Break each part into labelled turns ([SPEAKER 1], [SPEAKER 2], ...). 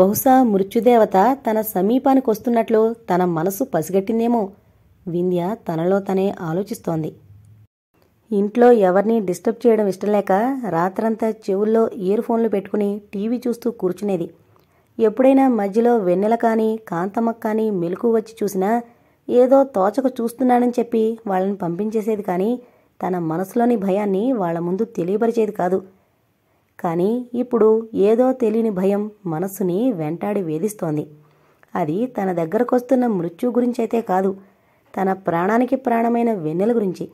[SPEAKER 1] బహుశా మృత్యుదేవత తన సమీపానికి వస్తున్నట్లు తన మనసు పసిగట్టిందేమో వింధ్య తనలో తనే ఆలోచిస్తోంది ఇంట్లో ఎవరిని డిస్టర్బ్ చేయడం ఇష్టం లేక రాత్రంతా చెవుల్లో ఇయర్ ఫోన్లు పెట్టుకుని టీవీ చూస్తూ కూర్చునేది ఎప్పుడైనా మధ్యలో వెన్నెల కానీ కాంతమ్మ కానీ మెలకు వచ్చి చూసినా ఏదో తోచక చూస్తున్నానని చెప్పి వాళ్ళని పంపించేసేది కానీ తన మనసులోని భయాన్ని వాళ్ల ముందు తెలియపరిచేది కాదు కానీ ఇప్పుడు ఏదో తెలియని భయం మనస్సుని వెంటాడి వేధిస్తోంది అది తన దగ్గరకొస్తున్న మృత్యు గురించైతే కాదు తన ప్రాణానికి ప్రాణమైన వెన్నెల గురించి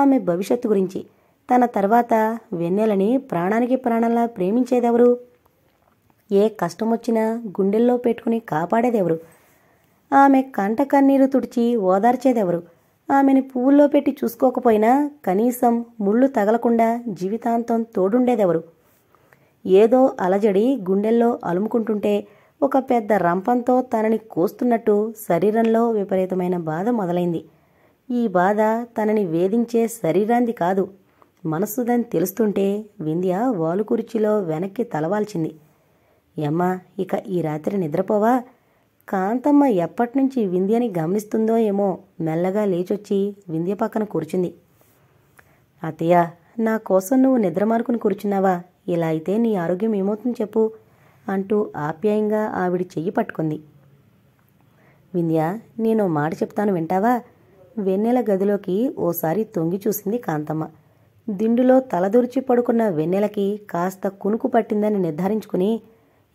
[SPEAKER 1] ఆమె భవిష్యత్తు గురించి తన తర్వాత వెన్నెలని ప్రాణానికి ప్రాణంలా ప్రేమించేదెవరు ఏ కష్టం వచ్చినా గుండెల్లో పెట్టుకుని కాపాడేదెవరు ఆమె కంట కన్నీరు తుడిచి ఓదార్చేదెవరు ఆమెని పువ్వుల్లో పెట్టి చూసుకోకపోయినా కనీసం ముళ్ళు తగలకుండా జీవితాంతం తోడుండేదెవరు ఏదో అలజడి గుండెల్లో అలుముకుంటుంటే ఒక పెద్ద రంపంతో తనని కోస్తున్నట్టు శరీరంలో విపరీతమైన బాధ మొదలైంది ఈ బాధ తనని వేధించే శరీరాంది కాదు మనస్సుదని తెలుస్తుంటే వింధ్య వాలుకుర్చీలో వెనక్కి తలవాల్చింది యమ్మ ఇక ఈ రాత్రి నిద్రపోవా కాంతమ్మ ఎప్పటినుంచి వింధ్యని గమనిస్తుందో ఏమో మెల్లగా లేచొచ్చి వింధ్య పక్కన కూర్చుంది అతయ్య నా కోసం నువ్వు నిద్రమార్కుని కూర్చున్నావా ఇలా అయితే నీ ఆరోగ్యం ఏమవుతుంది చెప్పు అంటూ ఆప్యాయంగా ఆవిడ చెయ్యి పట్టుకుంది వింధ్య నేను మాట చెప్తాను వింటావా వెన్నెల గదిలోకి ఓసారి తొంగి చూసింది కాంతమ్మ దిండులో తలదూర్చి పడుకున్న వెన్నెలకి కాస్త కునుకు పట్టిందని నిర్ధారించుకుని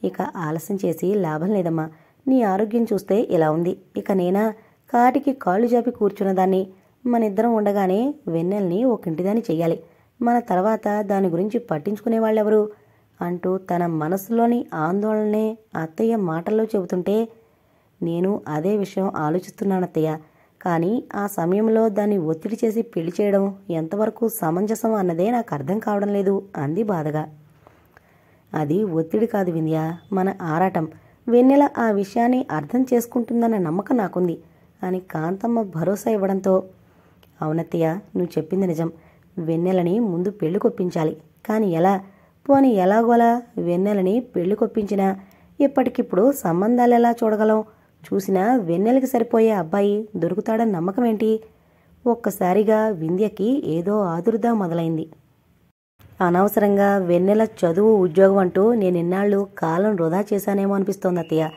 [SPEAKER 1] ఇక ఆలస్యం చేసి లాభం లేదమ్మా నీ ఆరోగ్యం చూస్తే ఇలా ఉంది ఇక నేనా కాటికి కాళ్ళు జాపి కూర్చున్నదాన్ని మనిద్దరం ఉండగానే వెన్నెల్ని ఒకింటిదాన్ని చెయ్యాలి మన తర్వాత దాని గురించి పట్టించుకునే వాళ్ళెవరు అంటూ తన మనసులోని ఆందోళనే అత్తయ్య మాటల్లో చెబుతుంటే నేను అదే విషయం ఆలోచిస్తున్నాను అత్తయ్య కానీ ఆ సమయంలో దాన్ని ఒత్తిడి చేసి పెళ్లి చేయడం ఎంతవరకు సమంజసం అన్నదే నాకు అర్థం కావడం లేదు అంది బాధగా అది ఒత్తిడి కాదు వింధ్య మన ఆరాటం వెన్నెల ఆ విషయాన్ని అర్థం చేసుకుంటుందన్న నమ్మకం నాకుంది అని కాంతమ్మ భరోసా ఇవ్వడంతో అవునత్తయ్య నువ్వు చెప్పింది నిజం వెన్నెలని ముందు పెళ్లి కొప్పించాలి కానీ ఎలా పోని ఎలాగోలా వెన్నెలని పెళ్లి కొప్పించినా ఇప్పటికిప్పుడు సంబంధాలు ఎలా చూడగలం చూసినా వెన్నెలకి సరిపోయే అబ్బాయి దొరుకుతాడన్న నమ్మకం ఏంటి ఒక్కసారిగా వింధ్యకి ఏదో ఆదురుదా మొదలైంది అనవసరంగా వెన్నెల చదువు ఉద్యోగం అంటూ నేనిన్నాళ్ళు కాలం వృధా చేశానేమో అనిపిస్తోంది అత్తయ్య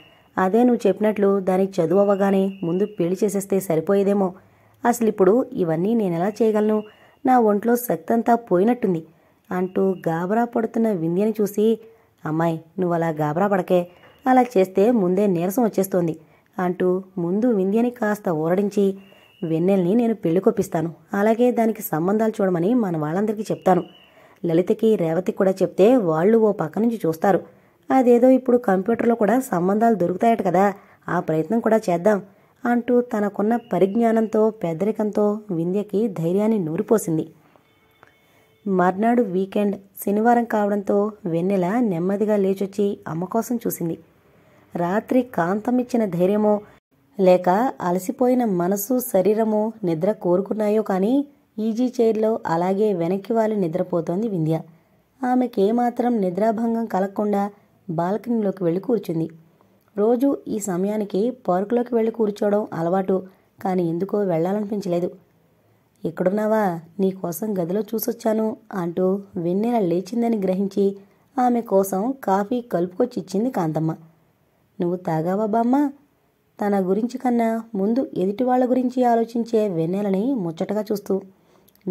[SPEAKER 1] అదే నువ్వు చెప్పినట్లు దాని చదువు అవ్వగానే ముందు పెళ్లి చేసేస్తే సరిపోయేదేమో అసలు ఇప్పుడు ఇవన్నీ నేనెలా చేయగలను నా ఒంట్లో శక్తంతా పోయినట్టుంది అంటూ గాబరా పడుతున్న వింధ్యని చూసి అమ్మాయి నువ్వు అలా గాబరా పడకే అలా చేస్తే ముందే నీరసం వచ్చేస్తోంది అంటూ ముందు వింధ్యని కాస్త ఊరడించి వెన్నెల్ని నేను కొప్పిస్తాను అలాగే దానికి సంబంధాలు చూడమని మన వాళ్ళందరికీ చెప్తాను లలితకి రేవతికి కూడా చెప్తే వాళ్ళు ఓ పక్క నుంచి చూస్తారు అదేదో ఇప్పుడు కంప్యూటర్లో కూడా సంబంధాలు దొరుకుతాయట కదా ఆ ప్రయత్నం కూడా చేద్దాం అంటూ తనకున్న పరిజ్ఞానంతో పేదరికంతో వింధ్యకి ధైర్యాన్ని నూరిపోసింది మర్నాడు వీకెండ్ శనివారం కావడంతో వెన్నెల నెమ్మదిగా లేచొచ్చి అమ్మ కోసం చూసింది రాత్రి కాంతమిచ్చిన ధైర్యమో లేక అలసిపోయిన మనసు శరీరము నిద్ర కోరుకున్నాయో కానీ ఈజీ చైర్లో అలాగే వెనక్కి వాలి నిద్రపోతోంది వింధ్య ఆమెకేమాత్రం నిద్రాభంగం కలగకుండా బాల్కనీలోకి వెళ్ళి కూర్చుంది రోజు ఈ సమయానికి పార్కులోకి వెళ్ళి కూర్చోవడం అలవాటు కానీ ఎందుకో వెళ్ళాలనిపించలేదు ఎక్కడున్నావా నీకోసం గదిలో చూసొచ్చాను అంటూ వెన్నెల లేచిందని గ్రహించి ఆమె కోసం కాఫీ కలుపుకొచ్చిచ్చింది కాంతమ్మ నువ్వు తాగావా బామ్మ తన గురించి కన్నా ముందు ఎదుటి వాళ్ళ గురించి ఆలోచించే వెన్నెలని ముచ్చటగా చూస్తూ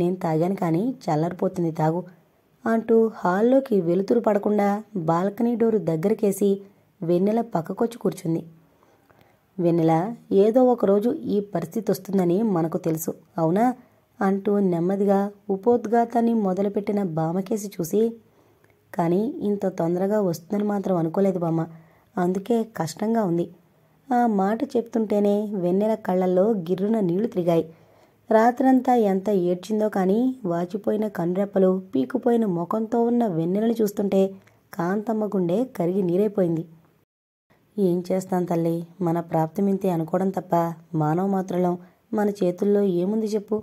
[SPEAKER 1] నేను తాగాను కానీ చల్లరిపోతుంది తాగు అంటూ హాల్లోకి వెలుతురు పడకుండా బాల్కనీ డోరు దగ్గరకేసి వెన్నెల పక్కకొచ్చి కూర్చుంది వెన్నెల ఏదో ఒకరోజు ఈ పరిస్థితి వస్తుందని మనకు తెలుసు అవునా అంటూ నెమ్మదిగా ఉపోద్ఘాతాన్ని మొదలుపెట్టిన బామకేసి చూసి కానీ ఇంత తొందరగా వస్తుందని మాత్రం అనుకోలేదు బామ్మ అందుకే కష్టంగా ఉంది ఆ మాట చెప్తుంటేనే వెన్నెల కళ్ళల్లో గిర్రున నీళ్లు తిరిగాయి రాత్రంతా ఎంత ఏడ్చిందో కానీ వాచిపోయిన కనురెప్పలు పీకుపోయిన ముఖంతో ఉన్న వెన్నెలను చూస్తుంటే కాంతమ్మ గుండె కరిగి నీరైపోయింది ఏం చేస్తాం తల్లి మన ప్రాప్తిమింతి అనుకోవడం తప్ప మానవ మాత్రలం మన చేతుల్లో ఏముంది చెప్పు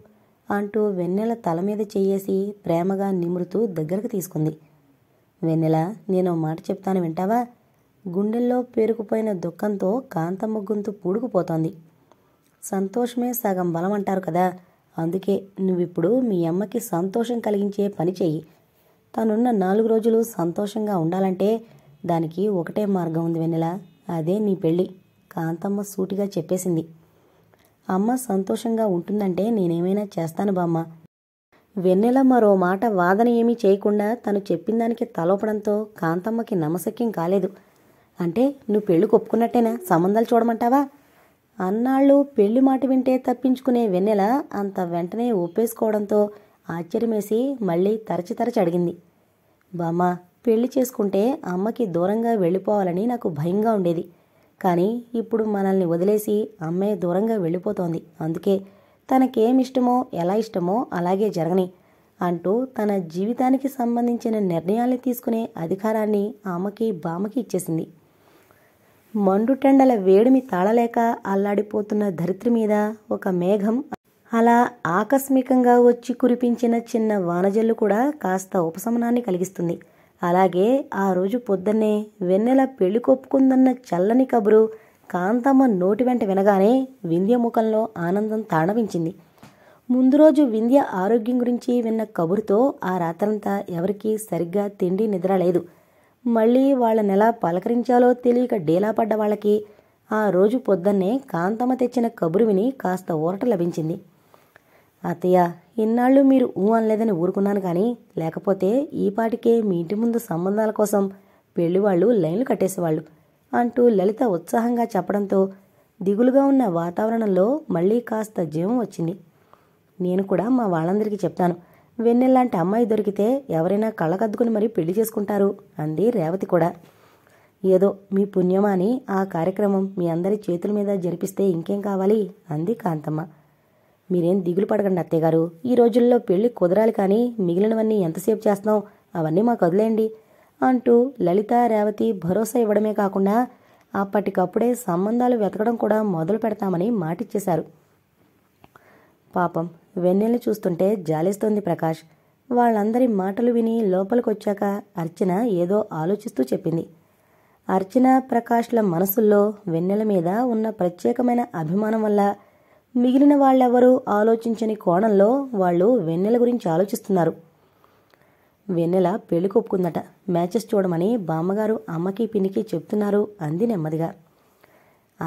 [SPEAKER 1] అంటూ వెన్నెల తల మీద చెయ్యేసి ప్రేమగా నిమురుతూ దగ్గరకు తీసుకుంది వెన్నెల నేను మాట చెప్తాను వింటావా గుండెల్లో పేరుకుపోయిన దుఃఖంతో కాంతమ్మ గొంతు పూడుకుపోతోంది సంతోషమే సగం బలం అంటారు కదా అందుకే నువ్విప్పుడు మీ అమ్మకి సంతోషం కలిగించే పని చెయ్యి తనున్న నాలుగు రోజులు సంతోషంగా ఉండాలంటే దానికి ఒకటే మార్గం ఉంది వెన్నెల అదే నీ పెళ్ళి కాంతమ్మ సూటిగా చెప్పేసింది అమ్మ సంతోషంగా ఉంటుందంటే నేనేమైనా చేస్తాను బామ్మ వెన్నెల మరో మాట వాదన ఏమీ చేయకుండా తను చెప్పిందానికి తలోపడంతో కాంతమ్మకి నమసక్యం కాలేదు అంటే నువ్వు పెళ్లి ఒప్పుకున్నట్టేనా సంబంధాలు చూడమంటావా అన్నాళ్ళు పెళ్లి మాట వింటే తప్పించుకునే వెన్నెల అంత వెంటనే ఒప్పేసుకోవడంతో ఆశ్చర్యమేసి మళ్ళీ తరచి తరచి అడిగింది బామ్మ పెళ్లి చేసుకుంటే అమ్మకి దూరంగా వెళ్ళిపోవాలని నాకు భయంగా ఉండేది కానీ ఇప్పుడు మనల్ని వదిలేసి అమ్మే దూరంగా వెళ్ళిపోతోంది అందుకే తనకేం ఇష్టమో ఎలా ఇష్టమో అలాగే జరగని అంటూ తన జీవితానికి సంబంధించిన నిర్ణయాల్ని తీసుకునే అధికారాన్ని ఆమెకి బామకి ఇచ్చేసింది మండుటెండల వేడిమి తాళలేక అల్లాడిపోతున్న ధరిత్రి మీద ఒక మేఘం అలా ఆకస్మికంగా వచ్చి కురిపించిన చిన్న వానజల్లు కూడా కాస్త ఉపశమనాన్ని కలిగిస్తుంది అలాగే ఆ రోజు పొద్దున్నే వెన్నెల పెళ్లి కొప్పుకుందన్న చల్లని కబురు కాంతమ్మ నోటి వెంట వినగానే వింధ్య ముఖంలో ఆనందం తాణవించింది ముందు రోజు వింధ్య ఆరోగ్యం గురించి విన్న కబురుతో ఆ రాత్రంతా ఎవరికీ సరిగ్గా తిండి నిద్ర లేదు మళ్ళీ వాళ్ళని ఎలా పలకరించాలో తెలియక డేలా పడ్డ వాళ్ళకి ఆ రోజు పొద్దున్నే కాంతమ్మ తెచ్చిన కబురు విని కాస్త ఊరట లభించింది అత్తయ్య ఇన్నాళ్ళు మీరు ఊ అనలేదని ఊరుకున్నాను కానీ లేకపోతే ఈపాటికే మీ ఇంటి ముందు సంబంధాల కోసం పెళ్లివాళ్లు వాళ్ళు లైన్లు కట్టేసేవాళ్ళు అంటూ లలిత ఉత్సాహంగా చెప్పడంతో దిగులుగా ఉన్న వాతావరణంలో మళ్ళీ కాస్త జీవం వచ్చింది నేను కూడా మా వాళ్ళందరికీ చెప్తాను వెన్నెల్లాంటి అమ్మాయి దొరికితే ఎవరైనా కళ్ళకద్దుకుని మరీ పెళ్లి చేసుకుంటారు అంది రేవతి కూడా ఏదో మీ పుణ్యమాని ఆ కార్యక్రమం మీ అందరి చేతుల మీద జరిపిస్తే ఇంకేం కావాలి అంది కాంతమ్మ మీరేం దిగులు పడకండి అత్తయ్యగారు ఈ రోజుల్లో పెళ్లి కుదరాలి కానీ మిగిలినవన్నీ ఎంతసేపు చేస్తాం అవన్నీ మాకు వదిలేయండి అంటూ లలిత రేవతి భరోసా ఇవ్వడమే కాకుండా అప్పటికప్పుడే సంబంధాలు వెతకడం కూడా మొదలు పెడతామని మాటిచ్చేశారు పాపం వెన్నెల్ని చూస్తుంటే జాలిస్తోంది ప్రకాష్ వాళ్ళందరి మాటలు విని లోపలికొచ్చాక అర్చన ఏదో ఆలోచిస్తూ చెప్పింది అర్చన ప్రకాష్ల మనసుల్లో వెన్నెల మీద ఉన్న ప్రత్యేకమైన అభిమానం వల్ల మిగిలిన వాళ్ళెవరూ ఆలోచించని కోణంలో వాళ్ళు వెన్నెల గురించి ఆలోచిస్తున్నారు వెన్నెల పెళ్లి కొప్పుకుందట మ్యాచెస్ చూడమని బామ్మగారు అమ్మకి పినికి చెప్తున్నారు అంది నెమ్మదిగా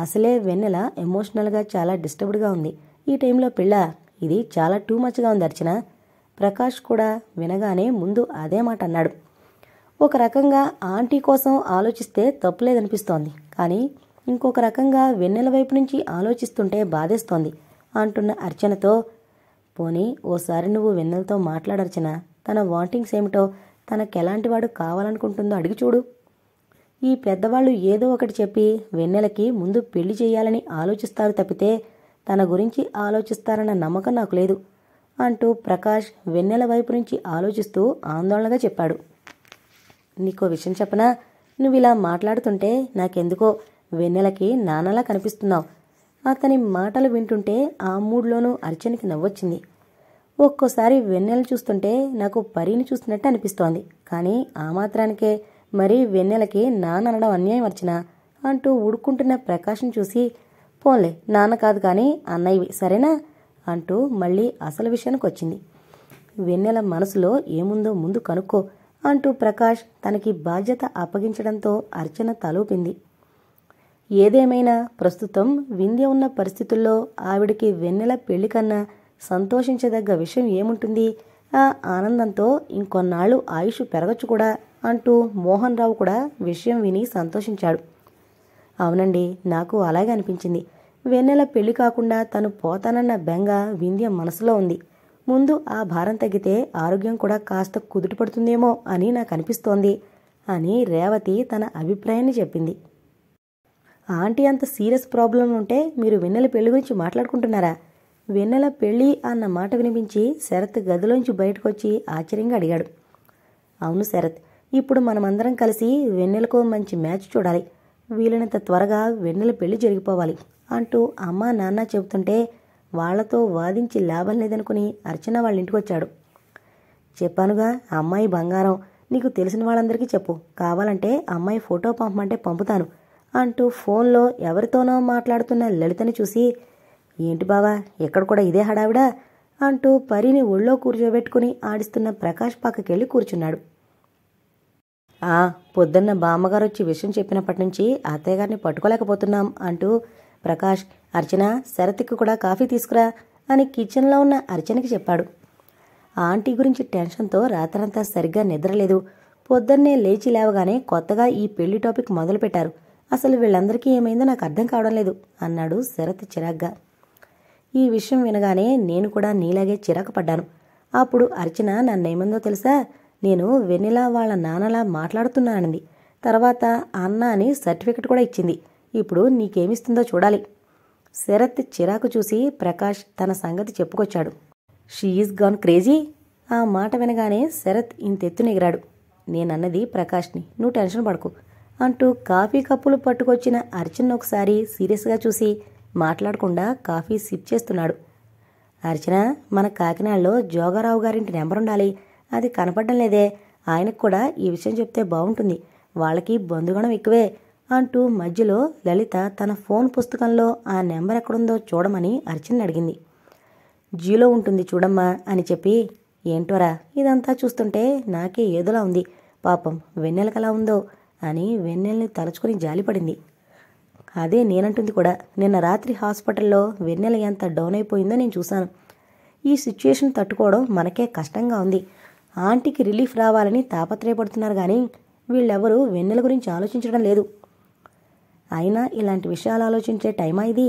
[SPEAKER 1] అసలే వెన్నెల ఎమోషనల్గా చాలా డిస్టర్బ్డ్గా ఉంది ఈ టైంలో పిల్ల ఇది చాలా టూ మచ్గా ఉంది అర్చన ప్రకాష్ కూడా వినగానే ముందు అదే మాట అన్నాడు ఒక రకంగా ఆంటీ కోసం ఆలోచిస్తే తప్పులేదనిపిస్తోంది కానీ ఇంకొక రకంగా వెన్నెల వైపు నుంచి ఆలోచిస్తుంటే బాధేస్తోంది అంటున్న అర్చనతో పోనీ ఓసారి నువ్వు వెన్నెలతో మాట్లాడర్చన తన వాంటింగ్స్ ఏమిటో తనకెలాంటి వాడు కావాలనుకుంటుందో అడిగి చూడు ఈ పెద్దవాళ్ళు ఏదో ఒకటి చెప్పి వెన్నెలకి ముందు పెళ్లి చేయాలని ఆలోచిస్తారు తప్పితే తన గురించి ఆలోచిస్తారన్న నమ్మకం నాకు లేదు అంటూ ప్రకాష్ వెన్నెల వైపు నుంచి ఆలోచిస్తూ ఆందోళనగా చెప్పాడు నీకో విషయం చెప్పనా నువ్వు ఇలా మాట్లాడుతుంటే నాకెందుకో వెన్నెలకి నాన్నలా కనిపిస్తున్నావు అతని మాటలు వింటుంటే ఆ మూడ్లోనూ అర్చనకి నవ్వొచ్చింది ఒక్కోసారి వెన్నెల చూస్తుంటే నాకు పరిని చూస్తున్నట్టు అనిపిస్తోంది కానీ ఆ మాత్రానికే మరి వెన్నెలకి నాన్ననడం అన్యాయం అర్చన అంటూ ఉడుకుంటున్న ప్రకాశం చూసి పోన్లే నాన్న కాదు కానీ అన్నయ్యవి సరేనా అంటూ మళ్ళీ అసలు విషయానికి వచ్చింది వెన్నెల మనసులో ఏముందో ముందు కనుక్కో అంటూ ప్రకాష్ తనకి బాధ్యత అప్పగించడంతో అర్చన తలూపింది ఏదేమైనా ప్రస్తుతం వింధ్య ఉన్న పరిస్థితుల్లో ఆవిడకి వెన్నెల పెళ్లి కన్నా సంతోషించదగ్గ విషయం ఏముంటుంది ఆ ఆనందంతో ఇంకొన్నాళ్ళు ఆయుష్ పెరగచ్చు కూడా అంటూ మోహన్ రావు కూడా విషయం విని సంతోషించాడు అవునండి నాకు అలాగే అనిపించింది వెన్నెల పెళ్లి కాకుండా తను పోతానన్న బెంగ వింధ్య మనసులో ఉంది ముందు ఆ భారం తగ్గితే ఆరోగ్యం కూడా కాస్త కుదుటపడుతుందేమో అని నాకు అనిపిస్తోంది అని రేవతి తన అభిప్రాయాన్ని చెప్పింది ఆంటీ అంత సీరియస్ ప్రాబ్లం ఉంటే మీరు వెన్నెల పెళ్లి గురించి మాట్లాడుకుంటున్నారా వెన్నెల పెళ్ళి అన్న మాట వినిపించి శరత్ గదిలోంచి బయటకు వచ్చి ఆశ్చర్యంగా అడిగాడు అవును శరత్ ఇప్పుడు మనమందరం కలిసి వెన్నెలకు మంచి మ్యాచ్ చూడాలి వీలైనంత త్వరగా వెన్నెల పెళ్లి జరిగిపోవాలి అంటూ అమ్మ నాన్న చెబుతుంటే వాళ్లతో వాదించి లాభం లేదనుకుని అర్చన వాళ్ళ ఇంటికి వచ్చాడు చెప్పానుగా అమ్మాయి బంగారం నీకు తెలిసిన వాళ్ళందరికీ చెప్పు కావాలంటే అమ్మాయి ఫోటో పంపమంటే పంపుతాను అంటూ ఫోన్లో ఎవరితోనో మాట్లాడుతున్న లలితని చూసి ఏంటి బావా ఎక్కడ కూడా ఇదే హడావిడా అంటూ పరిని ఒళ్ళో కూర్చోబెట్టుకుని ఆడిస్తున్న ప్రకాష్ పక్కకెళ్ళి కూర్చున్నాడు ఆ పొద్దున్న బామ్మగారు వచ్చి విషయం చెప్పినప్పటి నుంచి అత్తయ్య గారిని పట్టుకోలేకపోతున్నాం అంటూ ప్రకాష్ అర్చన శరత్కి కూడా కాఫీ తీసుకురా అని కిచెన్లో ఉన్న అర్చనకి చెప్పాడు ఆంటీ గురించి టెన్షన్తో రాత్రంతా సరిగ్గా నిద్రలేదు పొద్దున్నే లేచి లేవగానే కొత్తగా ఈ పెళ్లి టాపిక్ మొదలుపెట్టారు అసలు వీళ్ళందరికీ ఏమైందో నాకు అర్థం కావడం లేదు అన్నాడు శరత్ చిరాగ్గా ఈ విషయం వినగానే నేను కూడా నీలాగే చిరాకు పడ్డాను అప్పుడు అర్చన నన్నేమందో తెలుసా నేను వెన్నెలా వాళ్ళ నాన్నలా మాట్లాడుతున్నానంది తర్వాత అన్న అని సర్టిఫికెట్ కూడా ఇచ్చింది ఇప్పుడు నీకేమిస్తుందో చూడాలి శరత్ చిరాకు చూసి ప్రకాష్ తన సంగతి చెప్పుకొచ్చాడు షీఈస్ గాన్ క్రేజీ ఆ మాట వినగానే శరత్ ఇంతెత్తునెగిరాడు నేనన్నది ప్రకాష్ని నువ్వు టెన్షన్ పడుకో అంటూ కాఫీ కప్పులు పట్టుకొచ్చిన అర్చన్ ఒకసారి సీరియస్గా చూసి మాట్లాడకుండా కాఫీ సిప్ చేస్తున్నాడు అర్చన మన కాకినాడలో జోగారావు గారింటి నెంబర్ ఉండాలి అది కనపడడం లేదే ఆయనకు కూడా ఈ విషయం చెప్తే బాగుంటుంది వాళ్ళకి బంధుగణం ఎక్కువే అంటూ మధ్యలో లలిత తన ఫోన్ పుస్తకంలో ఆ నెంబర్ ఎక్కడుందో చూడమని అర్చన అడిగింది జీలో ఉంటుంది చూడమ్మా అని చెప్పి ఏంటోరా ఇదంతా చూస్తుంటే నాకే ఏదోలా ఉంది పాపం వెన్నెలకలా ఉందో అని వెన్నెల్ని తలుచుకుని జాలిపడింది అదే నేనంటుంది కూడా నిన్న రాత్రి హాస్పిటల్లో వెన్నెల ఎంత డౌన్ అయిపోయిందో నేను చూశాను ఈ సిచ్యుయేషన్ తట్టుకోవడం మనకే కష్టంగా ఉంది ఆంటీకి రిలీఫ్ రావాలని తాపత్రయపడుతున్నారు కానీ వీళ్ళెవరూ వెన్నెల గురించి ఆలోచించడం లేదు అయినా ఇలాంటి విషయాలు ఆలోచించే టైమా ఇది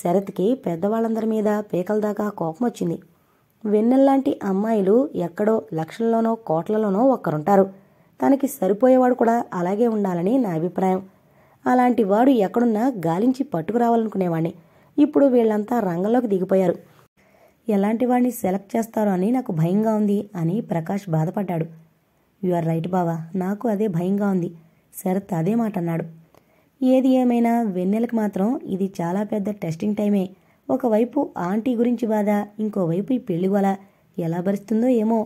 [SPEAKER 1] శరత్కి పెద్దవాళ్ళందరి మీద పీకల దాకా కోపం వచ్చింది వెన్నెల్లాంటి అమ్మాయిలు ఎక్కడో లక్షల్లోనో కోట్లలోనో ఒక్కరుంటారు తనకి సరిపోయేవాడు కూడా అలాగే ఉండాలని నా అభిప్రాయం అలాంటి వాడు ఎక్కడున్నా గాలించి పట్టుకురావాలనుకునేవాడిని ఇప్పుడు వీళ్ళంతా రంగంలోకి దిగిపోయారు ఎలాంటి వాడిని సెలెక్ట్ చేస్తారో అని నాకు భయంగా ఉంది అని ప్రకాష్ బాధపడ్డాడు యు ఆర్ రైట్ బావా నాకు అదే భయంగా ఉంది శరత్ అదే మాట అన్నాడు ఏది ఏమైనా వెన్నెలకు మాత్రం ఇది చాలా పెద్ద టెస్టింగ్ టైమే ఒకవైపు ఆంటీ గురించి బాధ ఇంకోవైపు ఈ పెళ్లి ఎలా భరిస్తుందో ఏమో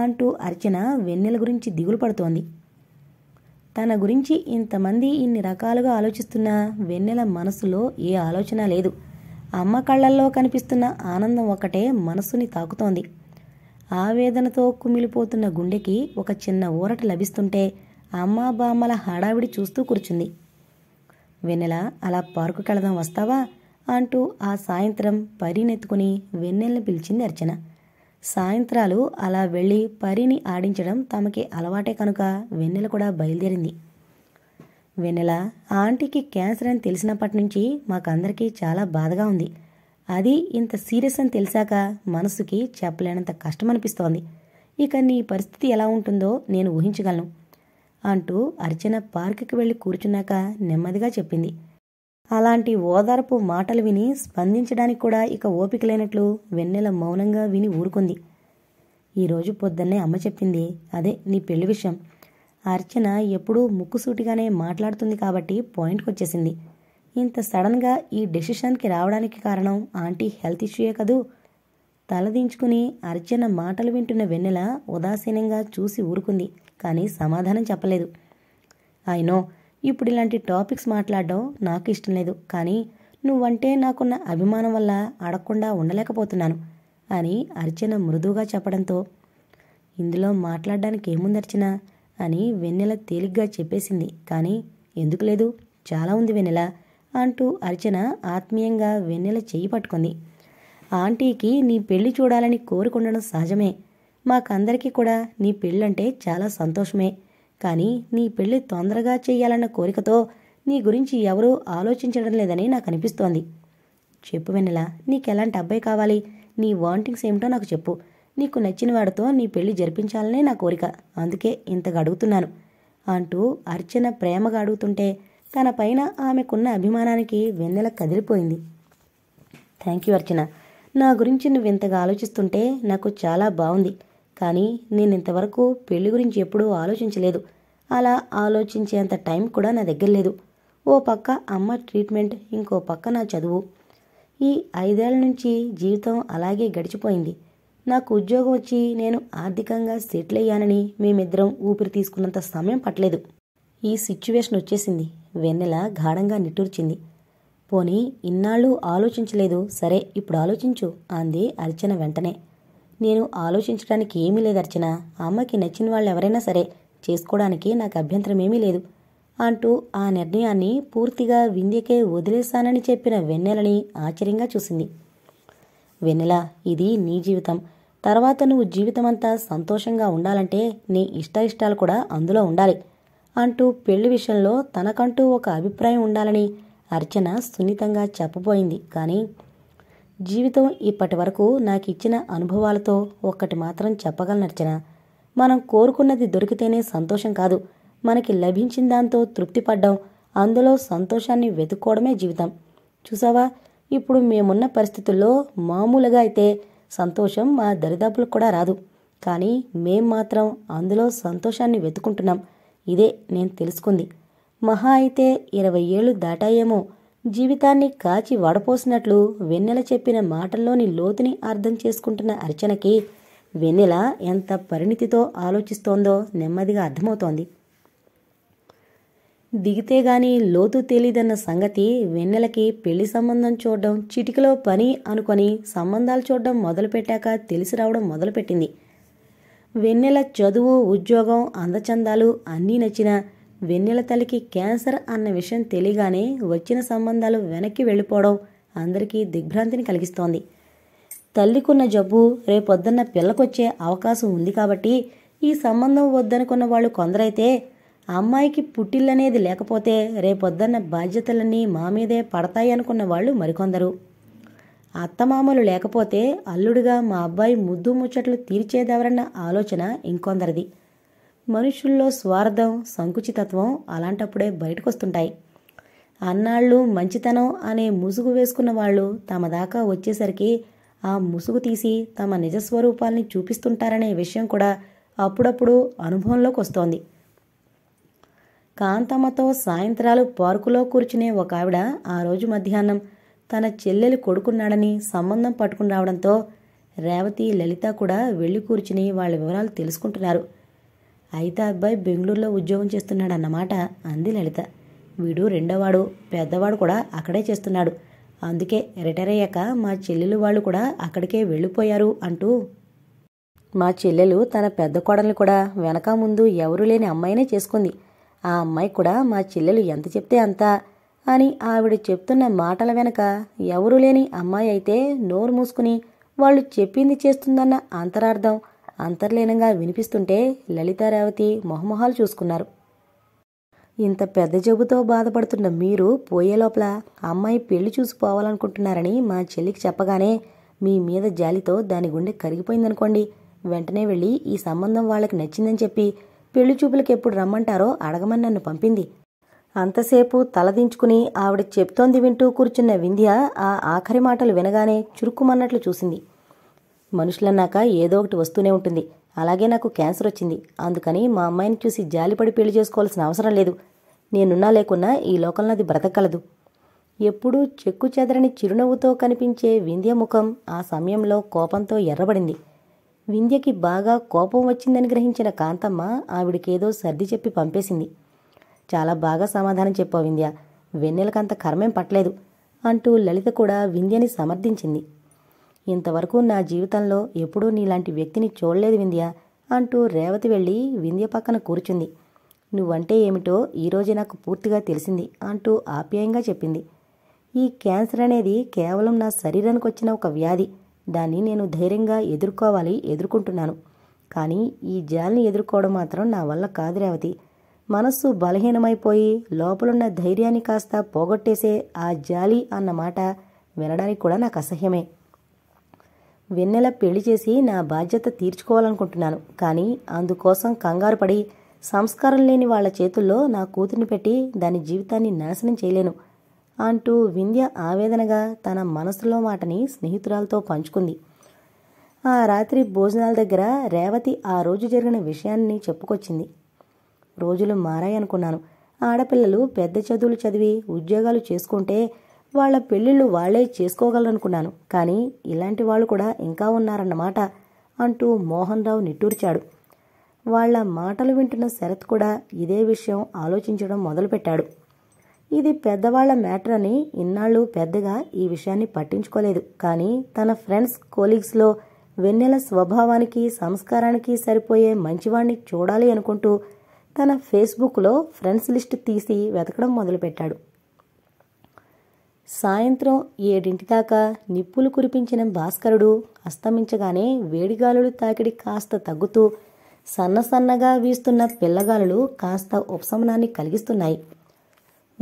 [SPEAKER 1] అంటూ అర్చన వెన్నెల గురించి దిగులు పడుతోంది తన గురించి ఇంతమంది ఇన్ని రకాలుగా ఆలోచిస్తున్న వెన్నెల మనసులో ఏ ఆలోచన లేదు అమ్మ కళ్ళల్లో కనిపిస్తున్న ఆనందం ఒకటే మనసుని తాకుతోంది ఆవేదనతో కుమిలిపోతున్న గుండెకి ఒక చిన్న ఊరట లభిస్తుంటే అమ్మా బామ్మల హడావిడి చూస్తూ కూర్చుంది వెన్నెల అలా కెళదాం వస్తావా అంటూ ఆ సాయంత్రం పరినెత్తుకుని వెన్నెలను పిలిచింది అర్చన సాయంత్రాలు అలా వెళ్ళి పరిని ఆడించడం తమకి అలవాటే కనుక వెన్నెల కూడా బయలుదేరింది వెన్నెల ఆంటీకి క్యాన్సర్ అని తెలిసినప్పటి నుంచి మాకందరికీ చాలా బాధగా ఉంది అది ఇంత సీరియస్ అని తెలిసాక మనసుకి చెప్పలేనంత కష్టం అనిపిస్తోంది ఇక నీ పరిస్థితి ఎలా ఉంటుందో నేను ఊహించగలను అంటూ అర్చన పార్కుకి వెళ్ళి కూర్చున్నాక నెమ్మదిగా చెప్పింది అలాంటి ఓదార్పు మాటలు విని స్పందించడానికి కూడా ఇక ఓపిక లేనట్లు వెన్నెల మౌనంగా విని ఊరుకుంది ఈరోజు పొద్దున్నే అమ్మ చెప్పింది అదే నీ పెళ్లి విషయం అర్చన ఎప్పుడూ ముక్కుసూటిగానే మాట్లాడుతుంది కాబట్టి పాయింట్కి వచ్చేసింది ఇంత సడన్గా ఈ డెసిషన్కి రావడానికి కారణం ఆంటీ హెల్త్ ఇష్యూయే కదూ తలదించుకుని అర్చన మాటలు వింటున్న వెన్నెల ఉదాసీనంగా చూసి ఊరుకుంది కానీ సమాధానం చెప్పలేదు ఐనో ఇప్పుడు ఇలాంటి టాపిక్స్ మాట్లాడడం నాకు ఇష్టం లేదు కానీ నువ్వంటే నాకున్న అభిమానం వల్ల అడగకుండా ఉండలేకపోతున్నాను అని అర్చన మృదువుగా చెప్పడంతో ఇందులో మాట్లాడడానికి ఏముంది అర్చన అని వెన్నెల తేలిగ్గా చెప్పేసింది కానీ ఎందుకు లేదు చాలా ఉంది వెన్నెల అంటూ అర్చన ఆత్మీయంగా వెన్నెల చేయి పట్టుకుంది ఆంటీకి నీ పెళ్లి చూడాలని కోరుకుండడం సహజమే మాకందరికీ కూడా నీ పెళ్ళంటే చాలా సంతోషమే కానీ నీ పెళ్లి తొందరగా చేయాలన్న కోరికతో నీ గురించి ఎవరూ ఆలోచించడం లేదని నాకు అనిపిస్తోంది చెప్పు వెన్నెల నీకెలాంటి అబ్బాయి కావాలి నీ వాంటింగ్స్ ఏమిటో నాకు చెప్పు నీకు నచ్చిన వాడితో నీ పెళ్లి జరిపించాలనే నా కోరిక అందుకే ఇంతగా అడుగుతున్నాను అంటూ అర్చన ప్రేమగా అడుగుతుంటే తన పైన ఆమెకున్న అభిమానానికి వెన్నెల కదిలిపోయింది థ్యాంక్ యూ అర్చన నా గురించి నువ్వు ఇంతగా ఆలోచిస్తుంటే నాకు చాలా బాగుంది కానీ నేను ఇంతవరకు పెళ్లి గురించి ఎప్పుడూ ఆలోచించలేదు అలా ఆలోచించేంత టైం కూడా నా దగ్గర లేదు ఓ పక్క అమ్మ ట్రీట్మెంట్ ఇంకో పక్క నా చదువు ఈ ఐదేళ్ల నుంచి జీవితం అలాగే గడిచిపోయింది నాకు ఉద్యోగం వచ్చి నేను ఆర్థికంగా సెటిల్ అయ్యానని మేమిద్దరం ఊపిరి తీసుకున్నంత సమయం పట్టలేదు ఈ సిచ్యువేషన్ వచ్చేసింది వెన్నెల గాఢంగా నిట్టూర్చింది పోనీ ఇన్నాళ్ళు ఆలోచించలేదు సరే ఇప్పుడు ఆలోచించు అంది అర్చన వెంటనే నేను ఆలోచించడానికి ఏమీ లేదు అర్చన అమ్మకి నచ్చిన వాళ్ళు ఎవరైనా సరే చేసుకోవడానికి నాకు అభ్యంతరం ఏమీ లేదు అంటూ ఆ నిర్ణయాన్ని పూర్తిగా వింధ్యకే వదిలేశానని చెప్పిన వెన్నెలని ఆశ్చర్యంగా చూసింది వెన్నెల ఇది నీ జీవితం తర్వాత నువ్వు జీవితమంతా సంతోషంగా ఉండాలంటే నీ ఇష్టాయిష్టాలు కూడా అందులో ఉండాలి అంటూ పెళ్లి విషయంలో తనకంటూ ఒక అభిప్రాయం ఉండాలని అర్చన సున్నితంగా చెప్పబోయింది కానీ జీవితం ఇప్పటి వరకు నాకు ఇచ్చిన అనుభవాలతో ఒక్కటి మాత్రం చెప్పగలనర్చన మనం కోరుకున్నది దొరికితేనే సంతోషం కాదు మనకి లభించిన దాంతో తృప్తిపడ్డం అందులో సంతోషాన్ని వెతుక్కోవడమే జీవితం చూసావా ఇప్పుడు మేమున్న పరిస్థితుల్లో మామూలుగా అయితే సంతోషం మా దరిదాపులకు కూడా రాదు కానీ మేం మాత్రం అందులో సంతోషాన్ని వెతుకుంటున్నాం ఇదే నేను తెలుసుకుంది మహా అయితే ఇరవై ఏళ్ళు దాటాయేమో జీవితాన్ని కాచి వడపోసినట్లు వెన్నెల చెప్పిన మాటల్లోని లోతుని అర్థం చేసుకుంటున్న అర్చనకి వెన్నెల ఎంత పరిణితితో ఆలోచిస్తోందో నెమ్మదిగా అర్థమవుతోంది దిగితే గాని లోతు తెలీదన్న సంగతి వెన్నెలకి పెళ్లి సంబంధం చూడడం చిటికలో పని అనుకొని సంబంధాలు చూడడం మొదలుపెట్టాక తెలిసి రావడం మొదలుపెట్టింది వెన్నెల చదువు ఉద్యోగం అందచందాలు అన్నీ నచ్చినా వెన్నెల తల్లికి క్యాన్సర్ అన్న విషయం తెలియగానే వచ్చిన సంబంధాలు వెనక్కి వెళ్ళిపోవడం అందరికీ దిగ్భ్రాంతిని కలిగిస్తోంది తల్లికున్న జబ్బు రేపొద్దున్న పిల్లకొచ్చే అవకాశం ఉంది కాబట్టి ఈ సంబంధం వద్దనుకున్న వాళ్ళు కొందరైతే అమ్మాయికి పుట్టిల్లనేది లేకపోతే రేపొద్దన్న బాధ్యతలన్నీ మా మీదే పడతాయి అనుకున్న వాళ్ళు మరికొందరు అత్తమామలు లేకపోతే అల్లుడిగా మా అబ్బాయి ముద్దు ముచ్చట్లు తీర్చేదెవరన్న ఆలోచన ఇంకొందరిది మనుషుల్లో స్వార్థం సంకుచితత్వం అలాంటప్పుడే బయటకు వస్తుంటాయి అన్నాళ్ళు మంచితనం అనే ముసుగు వేసుకున్న వాళ్ళు తమ దాకా వచ్చేసరికి ఆ ముసుగు తీసి తమ నిజస్వరూపాల్ని చూపిస్తుంటారనే విషయం కూడా అప్పుడప్పుడు అనుభవంలోకి వస్తోంది కాంతమ్మతో సాయంత్రాలు పార్కులో కూర్చునే ఒక ఆవిడ ఆ రోజు మధ్యాహ్నం తన చెల్లెలు కొడుకున్నాడని సంబంధం పట్టుకుని రావడంతో రేవతి లలిత కూడా వెళ్ళి కూర్చుని వాళ్ళ వివరాలు తెలుసుకుంటున్నారు అయితే అబ్బాయి బెంగళూరులో ఉద్యోగం చేస్తున్నాడు అన్నమాట అంది లలిత వీడు రెండోవాడు పెద్దవాడు కూడా అక్కడే చేస్తున్నాడు అందుకే రిటైర్ అయ్యాక మా చెల్లెలు వాళ్ళు కూడా అక్కడికే వెళ్ళిపోయారు అంటూ మా చెల్లెలు తన పెద్ద కోడలు కూడా వెనక ముందు ఎవరూ లేని అమ్మాయినే చేసుకుంది ఆ అమ్మాయి కూడా మా చెల్లెలు ఎంత చెప్తే అంత అని ఆవిడ చెప్తున్న మాటల వెనక ఎవరూ లేని అమ్మాయి అయితే నోరు మూసుకుని వాళ్ళు చెప్పింది చేస్తుందన్న అంతరార్థం అంతర్లీనంగా వినిపిస్తుంటే లలితారావతి మొహమొహాలు చూసుకున్నారు ఇంత పెద్ద జబ్బుతో బాధపడుతున్న మీరు పోయే లోపల అమ్మాయి పెళ్లి చూసిపోవాలనుకుంటున్నారని మా చెల్లికి చెప్పగానే మీ మీద జాలితో దాని గుండె కరిగిపోయిందనుకోండి వెంటనే వెళ్ళి ఈ సంబంధం వాళ్ళకి నచ్చిందని చెప్పి పెళ్లి చూపులకు ఎప్పుడు రమ్మంటారో అడగమని నన్ను పంపింది అంతసేపు తలదించుకుని ఆవిడ చెప్తోంది వింటూ కూర్చున్న వింధ్య ఆ ఆఖరి మాటలు వినగానే చురుక్కుమన్నట్లు చూసింది మనుషులన్నాక ఏదో ఒకటి వస్తూనే ఉంటుంది అలాగే నాకు క్యాన్సర్ వచ్చింది అందుకని మా అమ్మాయిని చూసి జాలిపడి పెళ్లి చేసుకోవాల్సిన అవసరం లేదు నేనున్నా లేకున్నా ఈ లోకంలో అది బ్రతకలదు ఎప్పుడూ చెక్కు చెదరని చిరునవ్వుతో కనిపించే వింధ్య ముఖం ఆ సమయంలో కోపంతో ఎర్రబడింది వింధ్యకి బాగా కోపం వచ్చిందని గ్రహించిన కాంతమ్మ ఆవిడకేదో సర్ది చెప్పి పంపేసింది చాలా బాగా సమాధానం చెప్పావు వింధ్య వెన్నెలకంత కర్మేం పట్టలేదు అంటూ లలిత కూడా వింధ్యని సమర్థించింది ఇంతవరకు నా జీవితంలో ఎప్పుడూ నీలాంటి వ్యక్తిని చూడలేదు వింధ్య అంటూ రేవతి వెళ్ళి వింధ్య పక్కన కూర్చుంది నువ్వంటే ఏమిటో ఈరోజే నాకు పూర్తిగా తెలిసింది అంటూ ఆప్యాయంగా చెప్పింది ఈ క్యాన్సర్ అనేది కేవలం నా శరీరానికి వచ్చిన ఒక వ్యాధి దాన్ని నేను ధైర్యంగా ఎదుర్కోవాలి ఎదుర్కొంటున్నాను కానీ ఈ జాలిని ఎదుర్కోవడం మాత్రం నా వల్ల కాదు రేవతి మనస్సు బలహీనమైపోయి లోపలున్న ధైర్యాన్ని కాస్త పోగొట్టేసే ఆ జాలి అన్నమాట వినడానికి కూడా నాకు అసహ్యమే వెన్నెల పెళ్లి చేసి నా బాధ్యత తీర్చుకోవాలనుకుంటున్నాను కానీ అందుకోసం కంగారు పడి సంస్కారం లేని వాళ్ల చేతుల్లో నా కూతుర్ని పెట్టి దాని జీవితాన్ని నాశనం చేయలేను అంటూ వింధ్య ఆవేదనగా తన మనసులో మాటని స్నేహితురాలతో పంచుకుంది ఆ రాత్రి భోజనాల దగ్గర రేవతి ఆ రోజు జరిగిన విషయాన్ని చెప్పుకొచ్చింది రోజులు మారాయనుకున్నాను ఆడపిల్లలు పెద్ద చదువులు చదివి ఉద్యోగాలు చేసుకుంటే వాళ్ళ పెళ్లిళ్ళు వాళ్లే చేసుకోగలనుకున్నాను కానీ ఇలాంటి వాళ్ళు కూడా ఇంకా ఉన్నారన్నమాట అంటూ మోహన్ రావు నిట్టూర్చాడు వాళ్ల మాటలు వింటున్న శరత్ కూడా ఇదే విషయం ఆలోచించడం మొదలుపెట్టాడు ఇది పెద్దవాళ్ల మ్యాటర్ అని ఇన్నాళ్ళు పెద్దగా ఈ విషయాన్ని పట్టించుకోలేదు కానీ తన ఫ్రెండ్స్ కోలీగ్స్లో వెన్నెల స్వభావానికి సంస్కారానికి సరిపోయే మంచివాణ్ణి చూడాలి అనుకుంటూ తన ఫేస్బుక్లో ఫ్రెండ్స్ లిస్ట్ తీసి వెతకడం మొదలుపెట్టాడు సాయంత్రం ఏడింటి దాకా నిప్పులు కురిపించిన భాస్కరుడు అస్తమించగానే వేడిగాలులు తాకిడి కాస్త తగ్గుతూ సన్న సన్నగా వీస్తున్న పిల్లగాలులు కాస్త ఉపశమనాన్ని కలిగిస్తున్నాయి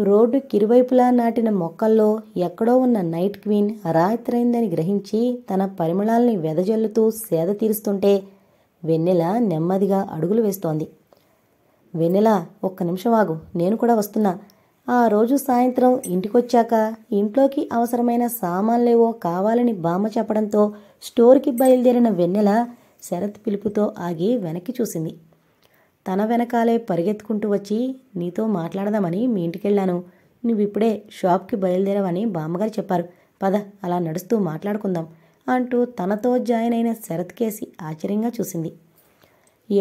[SPEAKER 1] రోడ్డు కిరువైపులా నాటిన మొక్కల్లో ఎక్కడో ఉన్న నైట్ క్వీన్ రాత్రైందని గ్రహించి తన పరిమళాల్ని వెదజల్లుతూ సేద తీరుస్తుంటే వెన్నెల నెమ్మదిగా అడుగులు వేస్తోంది వెన్నెల ఒక్క నిమిషం ఆగు నేను కూడా వస్తున్నా ఆ రోజు సాయంత్రం ఇంటికొచ్చాక ఇంట్లోకి అవసరమైన సామాన్లేవో కావాలని బామ్మ చెప్పడంతో స్టోర్కి బయలుదేరిన వెన్నెల శరత్ పిలుపుతో ఆగి వెనక్కి చూసింది తన వెనకాలే పరిగెత్తుకుంటూ వచ్చి నీతో మాట్లాడదామని మీ ఇంటికెళ్ళాను నువ్విప్పుడే షాప్కి బయలుదేరావని బామ్మగారు చెప్పారు పద అలా నడుస్తూ మాట్లాడుకుందాం అంటూ తనతో జాయిన్ అయిన శరత్ కేసి ఆశ్చర్యంగా చూసింది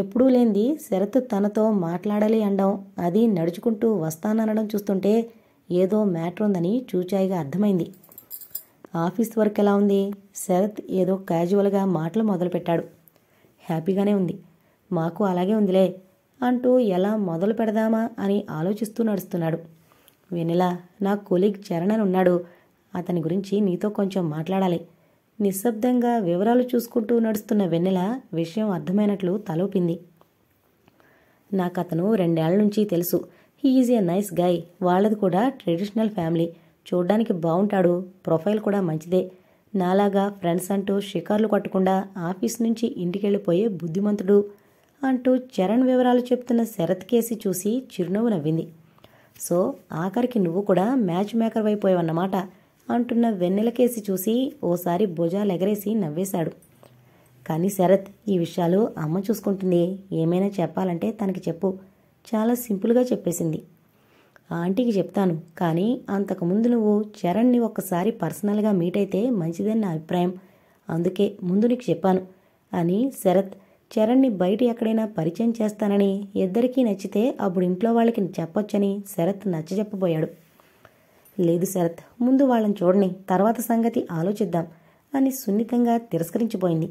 [SPEAKER 1] ఎప్పుడూ లేనిది శరత్ తనతో మాట్లాడాలి అనడం అది నడుచుకుంటూ వస్తాననడం చూస్తుంటే ఏదో మ్యాటర్ ఉందని చూచాయిగా అర్థమైంది ఆఫీస్ వర్క్ ఎలా ఉంది శరత్ ఏదో క్యాజువల్గా మాటలు మొదలుపెట్టాడు హ్యాపీగానే ఉంది మాకు అలాగే ఉందిలే అంటూ ఎలా మొదలు పెడదామా అని ఆలోచిస్తూ నడుస్తున్నాడు వెనిలా నా కొలీగ్ చరణ్ ఉన్నాడు అతని గురించి నీతో కొంచెం మాట్లాడాలి నిశ్శబ్దంగా వివరాలు చూసుకుంటూ నడుస్తున్న వెన్నెల విషయం అర్థమైనట్లు తలోపింది అతను రెండేళ్ల నుంచి తెలుసు హీఈజ్ ఏ నైస్ గాయ్ వాళ్ళది కూడా ట్రెడిషనల్ ఫ్యామిలీ చూడ్డానికి బాగుంటాడు ప్రొఫైల్ కూడా మంచిదే నాలాగా ఫ్రెండ్స్ అంటూ షికార్లు కట్టకుండా ఆఫీస్ నుంచి ఇంటికెళ్ళిపోయే బుద్ధిమంతుడు అంటూ చరణ్ వివరాలు చెప్తున్న శరత్ కేసి చూసి చిరునవ్వు నవ్వింది సో ఆఖరికి నువ్వు కూడా మ్యాచ్ మేకర్ అయిపోయావన్నమాట అంటున్న వెన్నెలకేసి చూసి ఓసారి భుజాలు ఎగరేసి నవ్వేశాడు కానీ శరత్ ఈ విషయాలు అమ్మ చూసుకుంటుంది ఏమైనా చెప్పాలంటే తనకి చెప్పు చాలా సింపుల్గా చెప్పేసింది ఆంటీకి చెప్తాను కానీ అంతకుముందు నువ్వు చరణ్ని ఒక్కసారి పర్సనల్గా మీట్ అయితే మంచిదని నా అభిప్రాయం అందుకే ముందు నీకు చెప్పాను అని శరత్ చరణ్ని బయట ఎక్కడైనా పరిచయం చేస్తానని ఇద్దరికీ నచ్చితే అప్పుడు ఇంట్లో వాళ్ళకి చెప్పొచ్చని శరత్ నచ్చజెప్పబోయాడు లేదు శరత్ ముందు వాళ్ళని చూడని తర్వాత సంగతి ఆలోచిద్దాం అని సున్నితంగా తిరస్కరించిపోయింది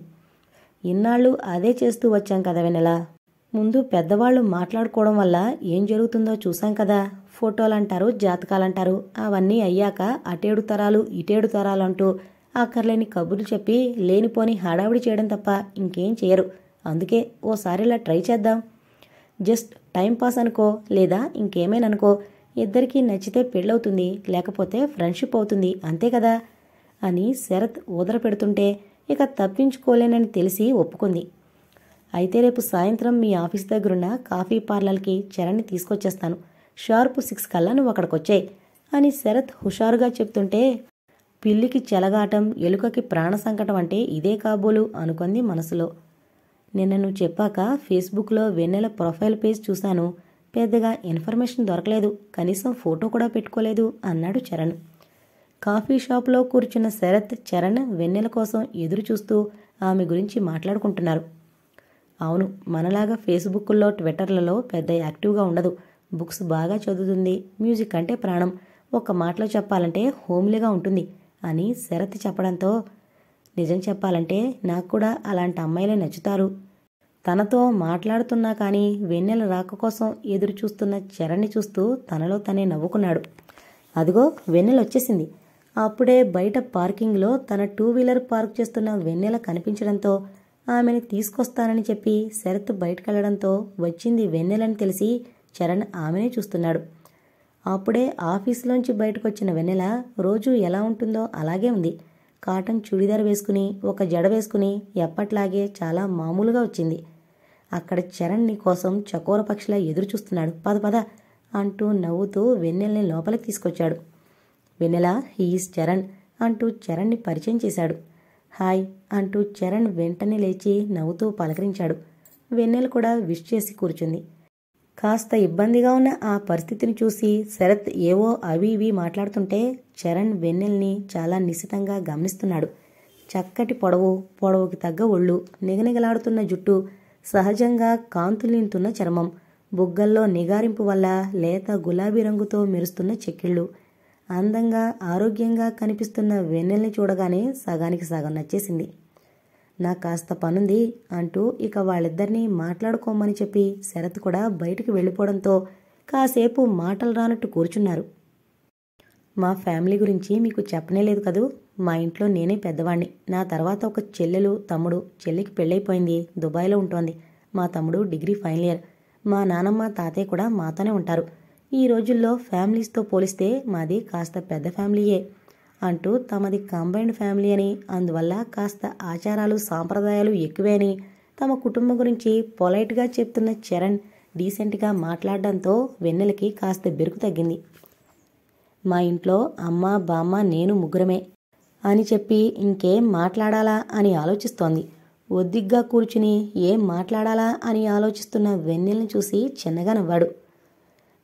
[SPEAKER 1] ఇన్నాళ్ళు అదే చేస్తూ వచ్చాం కదా వెనలా ముందు పెద్దవాళ్ళు మాట్లాడుకోవడం వల్ల ఏం జరుగుతుందో చూసాం కదా ఫోటోలంటారు జాతకాలంటారు అవన్నీ అయ్యాక అటేడు తరాలు ఇటేడు తరాలు అంటూ అక్కర్లేని కబుర్లు చెప్పి లేనిపోని హడావిడి చేయడం తప్ప ఇంకేం చేయరు అందుకే ఓసారి ఇలా ట్రై చేద్దాం జస్ట్ టైం పాస్ అనుకో లేదా ఇంకేమైనా అనుకో ఇద్దరికీ నచ్చితే పెళ్ళవుతుంది లేకపోతే ఫ్రెండ్షిప్ అవుతుంది అంతే కదా అని శరత్ ఊదర పెడుతుంటే ఇక తప్పించుకోలేనని తెలిసి ఒప్పుకుంది అయితే రేపు సాయంత్రం మీ ఆఫీస్ దగ్గరున్న కాఫీ పార్లర్కి చరణ్ని తీసుకొచ్చేస్తాను షార్ప్ సిక్స్ కల్లా నువ్వు అక్కడికొచ్చాయి అని శరత్ హుషారుగా చెప్తుంటే పిల్లికి చెలగాటం ఎలుకకి ప్రాణ సంకటం అంటే ఇదే కాబోలు అనుకుంది మనసులో నిన్న నువ్వు చెప్పాక ఫేస్బుక్లో వెన్నెల ప్రొఫైల్ పేజ్ చూశాను పెద్దగా ఇన్ఫర్మేషన్ దొరకలేదు కనీసం ఫోటో కూడా పెట్టుకోలేదు అన్నాడు చరణ్ కాఫీ షాప్లో కూర్చున్న శరత్ చరణ్ వెన్నెల కోసం ఎదురు చూస్తూ ఆమె గురించి మాట్లాడుకుంటున్నారు అవును మనలాగా ఫేస్బుక్లో ట్విట్టర్లలో పెద్ద యాక్టివ్గా ఉండదు బుక్స్ బాగా చదువుతుంది మ్యూజిక్ అంటే ప్రాణం ఒక మాటలో చెప్పాలంటే హోమ్లీగా ఉంటుంది అని శరత్ చెప్పడంతో నిజం చెప్పాలంటే నాకు కూడా అలాంటి అమ్మాయిలే నచ్చుతారు తనతో మాట్లాడుతున్నా కానీ వెన్నెల రాక కోసం ఎదురు చూస్తున్న చరణ్ని చూస్తూ తనలో తనే నవ్వుకున్నాడు అదిగో వెన్నెల వచ్చేసింది అప్పుడే బయట పార్కింగ్లో తన టూ వీలర్ పార్క్ చేస్తున్న వెన్నెల కనిపించడంతో ఆమెను తీసుకొస్తానని చెప్పి శరత్ బయటకెళ్లడంతో వచ్చింది వెన్నెలని తెలిసి చరణ్ ఆమెనే చూస్తున్నాడు అప్పుడే ఆఫీస్లోంచి బయటకు వచ్చిన వెన్నెల రోజు ఎలా ఉంటుందో అలాగే ఉంది కాటన్ చుడిదార్ వేసుకుని ఒక జడ వేసుకుని ఎప్పట్లాగే చాలా మామూలుగా వచ్చింది అక్కడ చరణ్ నీ కోసం చకోర పక్షిలా ఎదురు చూస్తున్నాడు పద పద అంటూ నవ్వుతూ వెన్నెల్ని లోపలికి తీసుకొచ్చాడు వెన్నెల హీఈస్ చరణ్ అంటూ చరణ్ని పరిచయం చేశాడు హాయ్ అంటూ చరణ్ వెంటనే లేచి నవ్వుతూ పలకరించాడు వెన్నెల కూడా విష్ చేసి కూర్చుంది కాస్త ఇబ్బందిగా ఉన్న ఆ పరిస్థితిని చూసి శరత్ ఏవో అవి ఇవి మాట్లాడుతుంటే చరణ్ వెన్నెల్ని చాలా నిశితంగా గమనిస్తున్నాడు చక్కటి పొడవు పొడవుకి తగ్గ ఒళ్ళు నిగనిగలాడుతున్న జుట్టు సహజంగా కాంతులింతున్న చర్మం బుగ్గల్లో నిగారింపు వల్ల లేత గులాబీ రంగుతో మెరుస్తున్న చెక్కిళ్ళు అందంగా ఆరోగ్యంగా కనిపిస్తున్న వెన్నెల్ని చూడగానే సగానికి సగం నచ్చేసింది నా కాస్త పనుంది అంటూ ఇక వాళ్ళిద్దరినీ మాట్లాడుకోమని చెప్పి శరత్ కూడా బయటికి వెళ్ళిపోవడంతో కాసేపు మాటలు రానట్టు కూర్చున్నారు మా ఫ్యామిలీ గురించి మీకు చెప్పనే లేదు కదూ మా ఇంట్లో నేనే పెద్దవాణ్ణి నా తర్వాత ఒక చెల్లెలు తమ్ముడు చెల్లికి పెళ్ళైపోయింది దుబాయ్లో ఉంటోంది మా తమ్ముడు డిగ్రీ ఫైనల్ ఇయర్ మా నానమ్మ తాతయ్య కూడా మాతోనే ఉంటారు ఈ రోజుల్లో ఫ్యామిలీస్తో పోలిస్తే మాది కాస్త పెద్ద ఫ్యామిలీయే అంటూ తమది కంబైన్డ్ ఫ్యామిలీ అని అందువల్ల కాస్త ఆచారాలు సాంప్రదాయాలు ఎక్కువే అని తమ కుటుంబం గురించి పొలైట్గా చెప్తున్న చరణ్ డీసెంట్గా మాట్లాడడంతో వెన్నెలకి కాస్త బెరుకు తగ్గింది మా ఇంట్లో అమ్మ బామ్మ నేను ముగ్గురమే అని చెప్పి ఇంకేం మాట్లాడాలా అని ఆలోచిస్తోంది ఒద్దిగ్గా కూర్చుని ఏం మాట్లాడాలా అని ఆలోచిస్తున్న వెన్నెల్ని చూసి చిన్నగా నవ్వాడు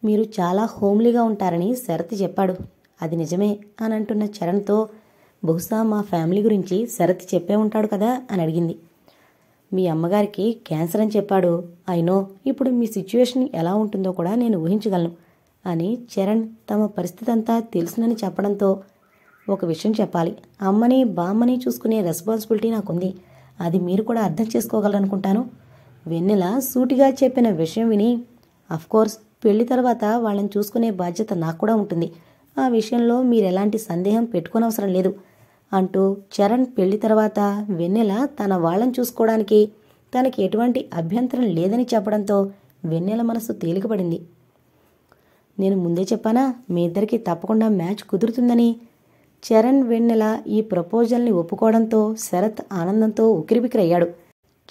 [SPEAKER 1] మీరు చాలా హోమ్లీగా ఉంటారని శరత్ చెప్పాడు అది నిజమే అని అంటున్న చరణ్తో బహుశా మా ఫ్యామిలీ గురించి శరత్ చెప్పే ఉంటాడు కదా అని అడిగింది మీ అమ్మగారికి క్యాన్సర్ అని చెప్పాడు అయినో ఇప్పుడు మీ సిచ్యువేషన్ ఎలా ఉంటుందో కూడా నేను ఊహించగలను అని చరణ్ తమ పరిస్థితి అంతా తెలుసునని చెప్పడంతో ఒక విషయం చెప్పాలి అమ్మని బామ్మని చూసుకునే రెస్పాన్సిబిలిటీ నాకుంది అది మీరు కూడా అర్థం చేసుకోగలరనుకుంటాను వెన్నెల సూటిగా చెప్పిన విషయం విని అఫ్కోర్స్ పెళ్లి తర్వాత వాళ్ళని చూసుకునే బాధ్యత నాకు కూడా ఉంటుంది ఆ విషయంలో మీరు ఎలాంటి సందేహం పెట్టుకోనవసరం లేదు అంటూ చరణ్ పెళ్లి తర్వాత వెన్నెల తన వాళ్ళని చూసుకోవడానికి తనకి ఎటువంటి అభ్యంతరం లేదని చెప్పడంతో వెన్నెల మనసు తేలికపడింది నేను ముందే చెప్పానా మీ ఇద్దరికి తప్పకుండా మ్యాచ్ కుదురుతుందని చరణ్ వెన్నెల ఈ ప్రపోజల్ని ఒప్పుకోవడంతో శరత్ ఆనందంతో ఉక్కిరిబిక్కిరయ్యాడు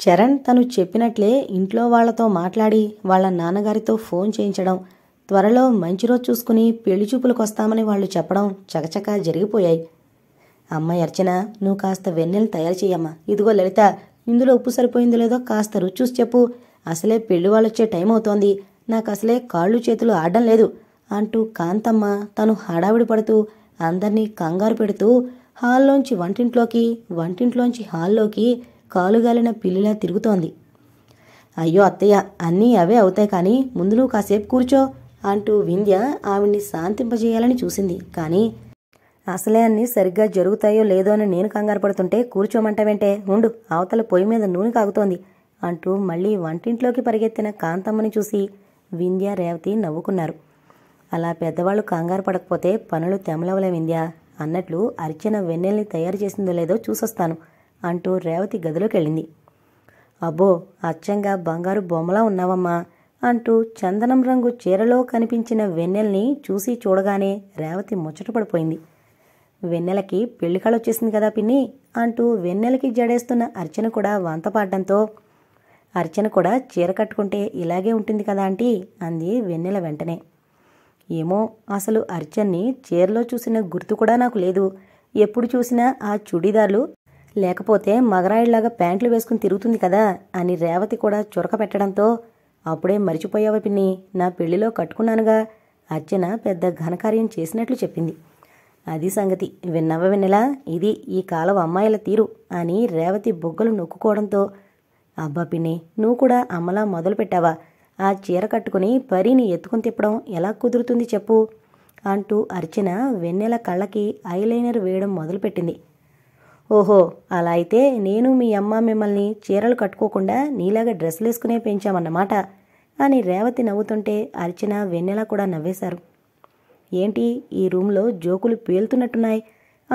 [SPEAKER 1] చరణ్ తను చెప్పినట్లే ఇంట్లో వాళ్లతో మాట్లాడి వాళ్ల నాన్నగారితో ఫోన్ చేయించడం త్వరలో మంచి రోజు చూసుకుని పెళ్లి చూపులకొస్తామని వాళ్ళు చెప్పడం చకచక జరిగిపోయాయి అమ్మాయి అర్చన నువ్వు కాస్త వెన్నెలు తయారు చేయమ్మా ఇదిగో లలిత ఇందులో ఉప్పు సరిపోయిందో లేదో కాస్త రుచి చూసి చెప్పు అసలే పెళ్లి వాళ్ళొచ్చే టైం అవుతోంది నాకు అసలే కాళ్ళు చేతులు ఆడడం లేదు అంటూ కాంతమ్మ తను హడావిడి పడుతూ అందర్నీ కంగారు పెడుతూ హాల్లోంచి వంటింట్లోకి వంటింట్లోంచి హాల్లోకి కాలుగాలిన పిల్లిలా తిరుగుతోంది అయ్యో అత్తయ్య అన్నీ అవే అవుతాయి కానీ ముందు నువ్వు కాసేపు కూర్చో అంటూ వింధ్య ఆవిడ్ని శాంతింపజేయాలని చూసింది కానీ అసలే అన్నీ సరిగ్గా జరుగుతాయో లేదో అని నేను కంగారు పడుతుంటే కూర్చోమంటావేంటే ఉండు అవతల పొయ్యి మీద నూనె కాగుతోంది అంటూ మళ్ళీ వంటింట్లోకి పరిగెత్తిన కాంతమ్మని చూసి వింధ్య రేవతి నవ్వుకున్నారు అలా పెద్దవాళ్ళు కంగారు పడకపోతే పనులు తెమలవలేమింద్యా అన్నట్లు అర్చన వెన్నెల్ని తయారు చేసిందో లేదో చూసొస్తాను అంటూ రేవతి గదిలోకి వెళ్ళింది అబ్బో అచ్చంగా బంగారు బొమ్మలా ఉన్నావమ్మా అంటూ చందనం రంగు చీరలో కనిపించిన వెన్నెల్ని చూసి చూడగానే రేవతి ముచ్చటపడిపోయింది వెన్నెలకి పెళ్లి వచ్చేసింది కదా పిన్ని అంటూ వెన్నెలకి జడేస్తున్న అర్చన కూడా వంత పాడడంతో అర్చన కూడా చీర కట్టుకుంటే ఇలాగే ఉంటుంది కదా అంటీ అంది వెన్నెల వెంటనే ఏమో అసలు అర్జన్ని చీరలో చూసిన గుర్తు కూడా నాకు లేదు ఎప్పుడు చూసినా ఆ చుడీదార్లు లేకపోతే మగరాయిల్లాగా ప్యాంట్లు వేసుకుని తిరుగుతుంది కదా అని రేవతి కూడా చురక పెట్టడంతో అప్పుడే మరిచిపోయావా పిన్ని నా పెళ్లిలో కట్టుకున్నానుగా అర్చన పెద్ద ఘనకార్యం చేసినట్లు చెప్పింది అది సంగతి విన్నవ విన్నలా ఇది ఈ కాలం అమ్మాయిల తీరు అని రేవతి బొగ్గలు నొక్కుకోవడంతో అబ్బా పిన్ని నువ్వు కూడా అమ్మలా మొదలు పెట్టావా ఆ చీర కట్టుకుని పరీని ఎత్తుకుని తిప్పడం ఎలా కుదురుతుంది చెప్పు అంటూ అర్చన వెన్నెల కళ్ళకి ఐలైనర్ వేయడం మొదలుపెట్టింది ఓహో అలా అయితే నేను మీ అమ్మ మిమ్మల్ని చీరలు కట్టుకోకుండా నీలాగా డ్రెస్సులు వేసుకునే పెంచామన్నమాట అని రేవతి నవ్వుతుంటే అర్చన వెన్నెల కూడా నవ్వేశారు ఏంటి ఈ రూమ్లో జోకులు పేలుతున్నట్టున్నాయి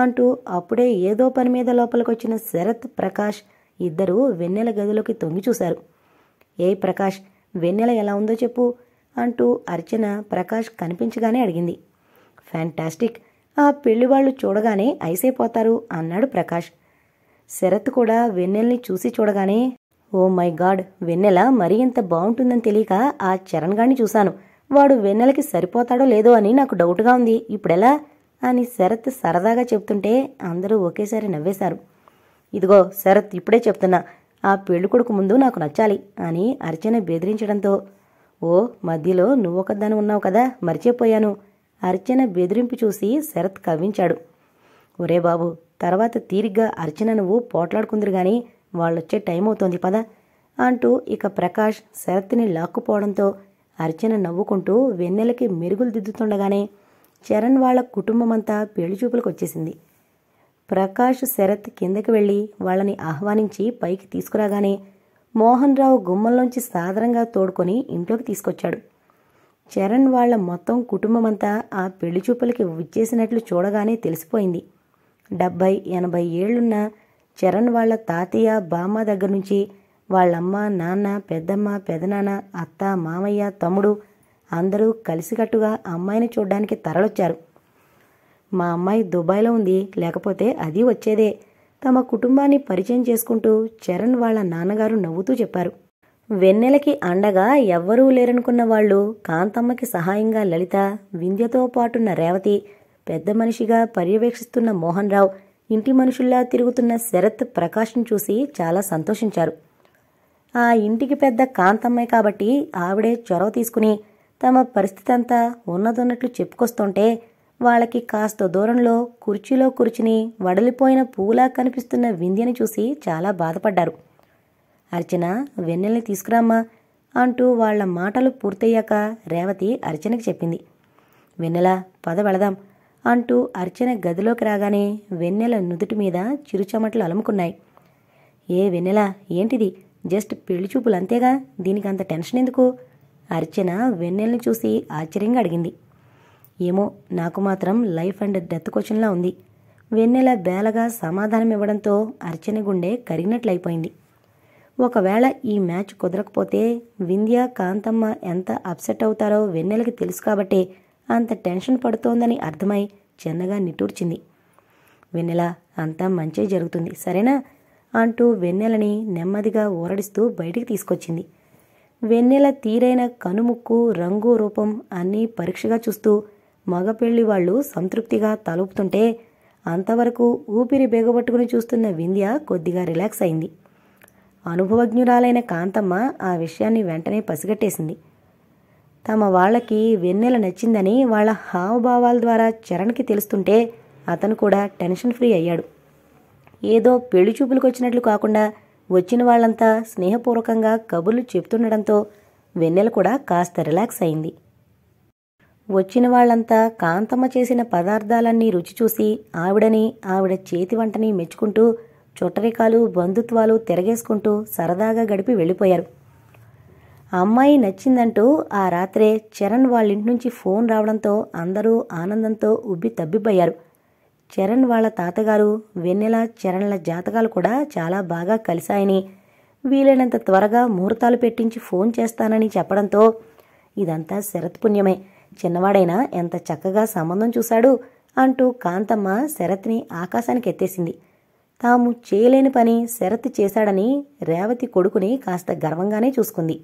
[SPEAKER 1] అంటూ అప్పుడే ఏదో పని మీద లోపలికొచ్చిన శరత్ ప్రకాష్ ఇద్దరూ వెన్నెల గదిలోకి తొంగి చూశారు ఏ ప్రకాష్ వెన్నెల ఎలా ఉందో చెప్పు అంటూ అర్చన ప్రకాష్ కనిపించగానే అడిగింది ఫ్యాంటాస్టిక్ ఆ పెళ్లి వాళ్ళు చూడగానే ఐసైపోతారు అన్నాడు ప్రకాష్ శరత్ కూడా వెన్నెల్ని చూసి చూడగానే ఓ మై గాడ్ వెన్నెల మరీ ఇంత బాగుంటుందని తెలియక ఆ చరణ్ గారిని చూశాను వాడు వెన్నెలకి సరిపోతాడో లేదో అని నాకు డౌట్గా ఉంది ఇప్పుడెలా అని శరత్ సరదాగా చెప్తుంటే అందరూ ఒకేసారి నవ్వేశారు ఇదిగో శరత్ ఇప్పుడే చెప్తున్నా ఆ పెళ్ళికొడుకు ముందు నాకు నచ్చాలి అని అర్చన బెదిరించడంతో ఓ మధ్యలో నువ్వు నువ్వొకదాని ఉన్నావు కదా మర్చిపోయాను అర్చన బెదిరింపు చూసి శరత్ కవ్వించాడు ఒరే బాబు తర్వాత తీరిగ్గా అర్చన నువ్వు పోట్లాడుకుందరు గాని వాళ్ళొచ్చే టైం అవుతోంది పద అంటూ ఇక ప్రకాష్ శరత్ని లాక్కుపోవడంతో అర్చన నవ్వుకుంటూ వెన్నెలకి మెరుగులు దిద్దుతుండగానే చరణ్ వాళ్ల కుటుంబమంతా పెళ్లి చూపులకు వచ్చేసింది ప్రకాష్ శరత్ కిందకి వెళ్ళి వాళ్ళని ఆహ్వానించి పైకి తీసుకురాగానే మోహన్ రావు గుమ్మంలోంచి సాధారణంగా తోడుకొని ఇంట్లోకి తీసుకొచ్చాడు చరణ్ వాళ్ల మొత్తం కుటుంబమంతా ఆ పెళ్లి చూపులకి విచ్చేసినట్లు చూడగానే తెలిసిపోయింది డెబ్బై ఎనభై ఏళ్లున్న చరణ్ వాళ్ల తాతయ్య బామ్మ దగ్గర నుంచి వాళ్ళమ్మ నాన్న పెద్దమ్మ పెదనాన్న అత్త మామయ్య తమ్ముడు అందరూ కలిసికట్టుగా అమ్మాయిని చూడ్డానికి తరలొచ్చారు మా అమ్మాయి దుబాయ్లో ఉంది లేకపోతే అది వచ్చేదే తమ కుటుంబాన్ని పరిచయం చేసుకుంటూ చరణ్ వాళ్ల నాన్నగారు నవ్వుతూ చెప్పారు వెన్నెలకి అండగా ఎవ్వరూ లేరనుకున్న వాళ్ళు కాంతమ్మకి సహాయంగా లలిత వింధ్యతో పాటున్న రేవతి పెద్ద మనిషిగా పర్యవేక్షిస్తున్న మోహన్ రావు ఇంటి మనుషుల్లా తిరుగుతున్న శరత్ ప్రకాశం చూసి చాలా సంతోషించారు ఆ ఇంటికి పెద్ద కాంతమ్మే కాబట్టి ఆవిడే చొరవ తీసుకుని తమ పరిస్థితి అంతా ఉన్నదొన్నట్లు చెప్పుకొస్తుంటే వాళ్ళకి కాస్త దూరంలో కుర్చీలో కూర్చుని వడలిపోయిన పూలా కనిపిస్తున్న వింధ్యని చూసి చాలా బాధపడ్డారు అర్చన వెన్నెల్ని తీసుకురామ్మా అంటూ వాళ్ల మాటలు పూర్తయ్యాక రేవతి అర్చనకి చెప్పింది వెన్నెల పద వెళదాం అంటూ అర్చన గదిలోకి రాగానే వెన్నెల నుదుటి మీద చిరుచమట్లు అలముకున్నాయి ఏ వెన్నెల ఏంటిది జస్ట్ పెళ్లి చూపులంతేగా దీనికి అంత టెన్షన్ ఎందుకు అర్చన వెన్నెల్ని చూసి ఆశ్చర్యంగా అడిగింది ఏమో నాకు మాత్రం లైఫ్ అండ్ డెత్ క్వశ్చన్లా ఉంది వెన్నెల బేలగా సమాధానం ఇవ్వడంతో అర్చన గుండె కరిగినట్లయిపోయింది ఒకవేళ ఈ మ్యాచ్ కుదరకపోతే వింధ్య కాంతమ్మ ఎంత అప్సెట్ అవుతారో వెన్నెలకి తెలుసు కాబట్టే అంత టెన్షన్ పడుతోందని అర్థమై చిన్నగా నిట్టూర్చింది వెన్నెల అంతా మంచి జరుగుతుంది సరేనా అంటూ వెన్నెలని నెమ్మదిగా ఊరడిస్తూ బయటికి తీసుకొచ్చింది వెన్నెల తీరైన కనుముక్కు రంగు రూపం అన్నీ పరీక్షగా చూస్తూ మగపెళ్లి వాళ్ళు సంతృప్తిగా తలుపుతుంటే అంతవరకు ఊపిరి బేగబట్టుకుని చూస్తున్న వింధ్య కొద్దిగా రిలాక్స్ అయింది అనుభవజ్ఞురాలైన కాంతమ్మ ఆ విషయాన్ని వెంటనే పసిగట్టేసింది తమ వాళ్ళకి వెన్నెల నచ్చిందని వాళ్ళ హావభావాల ద్వారా చరణ్కి తెలుస్తుంటే అతను కూడా టెన్షన్ ఫ్రీ అయ్యాడు ఏదో పెళ్లి చూపులకొచ్చినట్లు వచ్చినట్లు కాకుండా వచ్చిన వాళ్ళంతా స్నేహపూర్వకంగా కబుర్లు చెప్తుండడంతో వెన్నెల కూడా కాస్త రిలాక్స్ అయింది వచ్చిన వాళ్ళంతా కాంతమ్మ చేసిన పదార్థాలన్నీ రుచి చూసి ఆవిడని ఆవిడ చేతి వంటని మెచ్చుకుంటూ చుట్టరికాలు బంధుత్వాలు తిరగేసుకుంటూ సరదాగా గడిపి వెళ్ళిపోయారు అమ్మాయి నచ్చిందంటూ ఆ రాత్రే చరణ్ వాళ్ళింటి నుంచి ఫోన్ రావడంతో అందరూ ఆనందంతో ఉబ్బి తబ్బిపోయారు చరణ్ వాళ్ళ తాతగారు వెన్నెల చరణ్ల జాతకాలు కూడా చాలా బాగా కలిశాయని వీలైనంత త్వరగా ముహూర్తాలు పెట్టించి ఫోన్ చేస్తానని చెప్పడంతో ఇదంతా శరత్పుణ్యమే చిన్నవాడైనా ఎంత చక్కగా సంబంధం చూశాడు అంటూ కాంతమ్మ శరత్ని ఆకాశానికి ఎత్తేసింది తాము చేయలేని పని శరత్ చేశాడని రేవతి కొడుకుని కాస్త గర్వంగానే చూసుకుంది